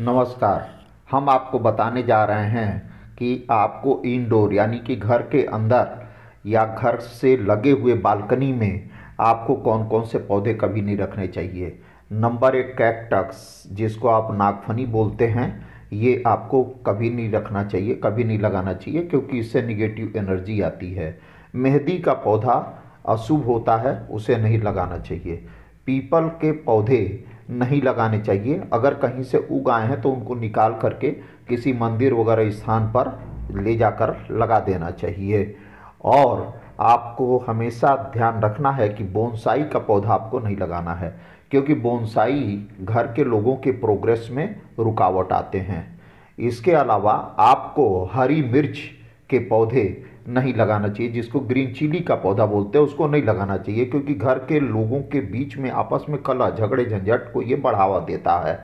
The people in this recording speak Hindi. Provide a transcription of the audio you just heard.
नमस्कार हम आपको बताने जा रहे हैं कि आपको इंडोर यानी कि घर के अंदर या घर से लगे हुए बालकनी में आपको कौन कौन से पौधे कभी नहीं रखने चाहिए नंबर एक कैक्टस जिसको आप नागफनी बोलते हैं ये आपको कभी नहीं रखना चाहिए कभी नहीं लगाना चाहिए क्योंकि इससे निगेटिव एनर्जी आती है मेहंदी का पौधा अशुभ होता है उसे नहीं लगाना चाहिए पीपल के पौधे नहीं लगाने चाहिए अगर कहीं से उग आए हैं तो उनको निकाल करके किसी मंदिर वगैरह स्थान पर ले जाकर लगा देना चाहिए और आपको हमेशा ध्यान रखना है कि बोनसाई का पौधा आपको नहीं लगाना है क्योंकि बोनसाई घर के लोगों के प्रोग्रेस में रुकावट आते हैं इसके अलावा आपको हरी मिर्च के पौधे नहीं लगाना चाहिए जिसको ग्रीन चिली का पौधा बोलते हैं उसको नहीं लगाना चाहिए क्योंकि घर के लोगों के बीच में आपस में कला झगड़े झंझट को ये बढ़ावा देता है